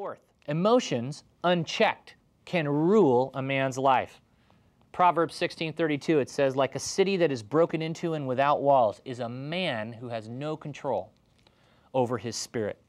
Fourth, emotions unchecked can rule a man's life. Proverbs 16:32 it says like a city that is broken into and without walls is a man who has no control over his spirit.